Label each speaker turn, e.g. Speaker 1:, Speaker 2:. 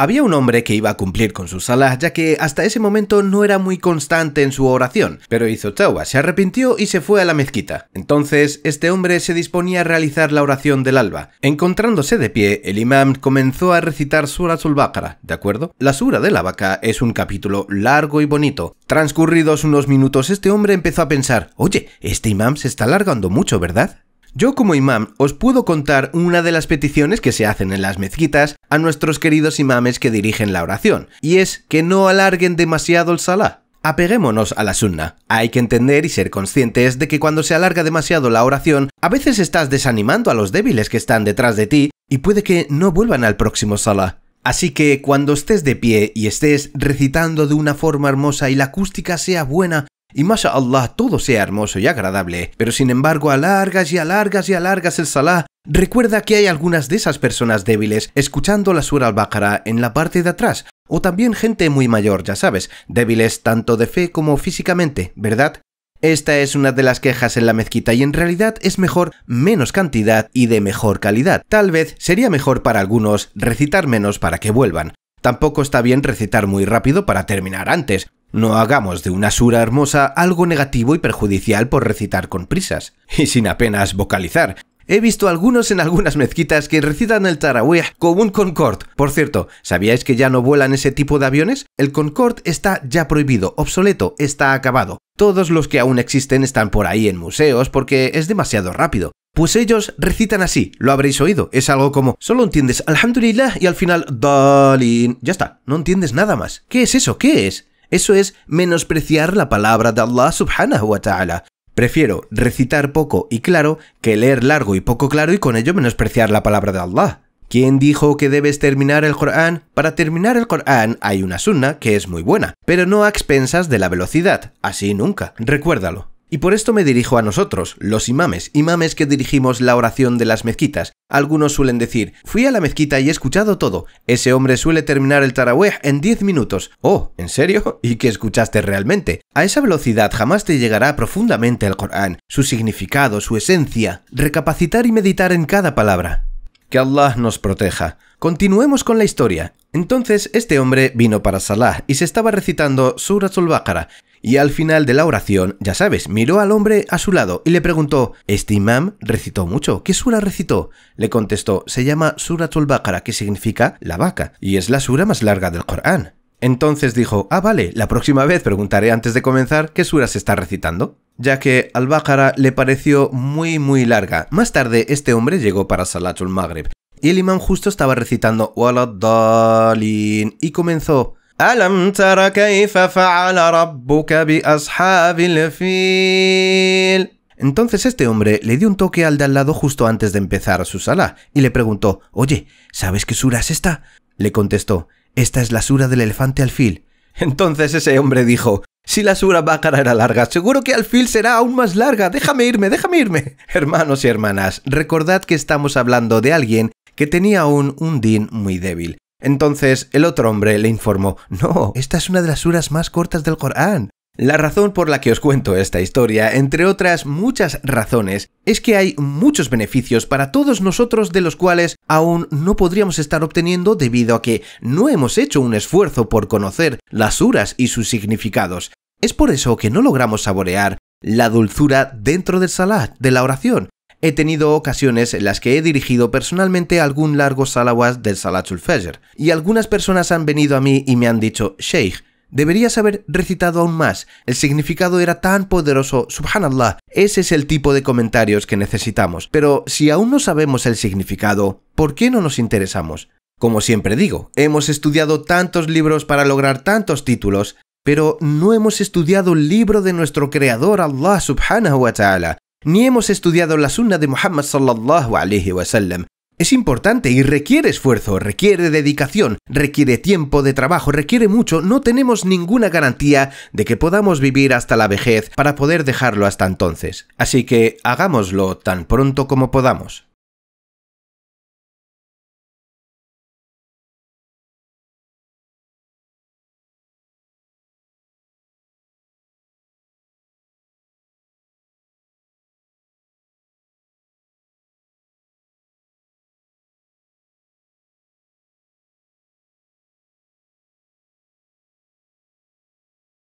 Speaker 1: Había un hombre que iba a cumplir con su salah, ya que hasta ese momento no era muy constante en su oración, pero hizo tawba, se arrepintió y se fue a la mezquita. Entonces, este hombre se disponía a realizar la oración del alba. Encontrándose de pie, el imam comenzó a recitar al Baqarah, ¿de acuerdo? La Sura de la Vaca es un capítulo largo y bonito. Transcurridos unos minutos, este hombre empezó a pensar, oye, este imam se está alargando mucho, ¿verdad? Yo como imam os puedo contar una de las peticiones que se hacen en las mezquitas a nuestros queridos imames que dirigen la oración, y es que no alarguen demasiado el salah. Apeguémonos a la sunna. Hay que entender y ser conscientes de que cuando se alarga demasiado la oración, a veces estás desanimando a los débiles que están detrás de ti y puede que no vuelvan al próximo salah. Así que cuando estés de pie y estés recitando de una forma hermosa y la acústica sea buena y más Allah todo sea hermoso y agradable, pero sin embargo alargas y alargas y alargas el salah. Recuerda que hay algunas de esas personas débiles escuchando la sura al-Baqarah en la parte de atrás, o también gente muy mayor, ya sabes, débiles tanto de fe como físicamente, ¿verdad? Esta es una de las quejas en la mezquita y en realidad es mejor menos cantidad y de mejor calidad. Tal vez sería mejor para algunos recitar menos para que vuelvan. Tampoco está bien recitar muy rápido para terminar antes, no hagamos de una sura hermosa algo negativo y perjudicial por recitar con prisas, y sin apenas vocalizar. He visto algunos en algunas mezquitas que recitan el Tarawih como un Concorde. Por cierto, ¿sabíais que ya no vuelan ese tipo de aviones? El Concorde está ya prohibido, obsoleto, está acabado. Todos los que aún existen están por ahí en museos porque es demasiado rápido. Pues ellos recitan así, lo habréis oído. Es algo como, solo entiendes Alhamdulillah y al final Dalin. Ya está, no entiendes nada más. ¿Qué es eso? ¿Qué es? Eso es menospreciar la palabra de Allah subhanahu wa ta'ala. Prefiero recitar poco y claro que leer largo y poco claro y con ello menospreciar la palabra de Allah. ¿Quién dijo que debes terminar el Corán? Para terminar el Corán hay una sunna que es muy buena, pero no a expensas de la velocidad, así nunca. Recuérdalo. Y por esto me dirijo a nosotros, los imames, imames que dirigimos la oración de las mezquitas. Algunos suelen decir, fui a la mezquita y he escuchado todo. Ese hombre suele terminar el taraweh en 10 minutos. Oh, ¿en serio? ¿Y qué escuchaste realmente? A esa velocidad jamás te llegará profundamente el Corán, su significado, su esencia. Recapacitar y meditar en cada palabra. Que Allah nos proteja. Continuemos con la historia. Entonces este hombre vino para Salah y se estaba recitando al Baqarah y al final de la oración, ya sabes, miró al hombre a su lado y le preguntó, ¿este imam recitó mucho? ¿Qué sura recitó? Le contestó, se llama al Baqarah, que significa la vaca, y es la sura más larga del Corán. Entonces dijo, ah vale, la próxima vez preguntaré antes de comenzar qué sura se está recitando, ya que al Bahara le pareció muy muy larga. Más tarde este hombre llegó para Salatul Maghreb y el imán justo estaba recitando y comenzó Entonces este hombre le dio un toque al de al lado justo antes de empezar su sala y le preguntó, oye, ¿sabes qué sura es esta? le contestó, esta es la sura del elefante alfil. Entonces ese hombre dijo, si la sura bácara era larga, seguro que alfil será aún más larga, déjame irme, déjame irme. Hermanos y hermanas, recordad que estamos hablando de alguien que tenía aún un din muy débil. Entonces el otro hombre le informó, no, esta es una de las suras más cortas del Corán. La razón por la que os cuento esta historia, entre otras muchas razones, es que hay muchos beneficios para todos nosotros de los cuales aún no podríamos estar obteniendo debido a que no hemos hecho un esfuerzo por conocer las Uras y sus significados. Es por eso que no logramos saborear la dulzura dentro del salat, de la oración. He tenido ocasiones en las que he dirigido personalmente algún largo salawat del Salat Fajr, y algunas personas han venido a mí y me han dicho, Sheikh, Deberías haber recitado aún más. El significado era tan poderoso. Subhanallah, ese es el tipo de comentarios que necesitamos. Pero si aún no sabemos el significado, ¿por qué no nos interesamos? Como siempre digo, hemos estudiado tantos libros para lograr tantos títulos, pero no hemos estudiado el libro de nuestro creador Allah subhanahu wa ta'ala, ni hemos estudiado la sunna de Muhammad sallallahu alayhi wa sallam, es importante y requiere esfuerzo, requiere dedicación, requiere tiempo de trabajo, requiere mucho. No tenemos ninguna garantía de que podamos vivir hasta la vejez para poder dejarlo hasta entonces. Así que hagámoslo tan pronto como podamos.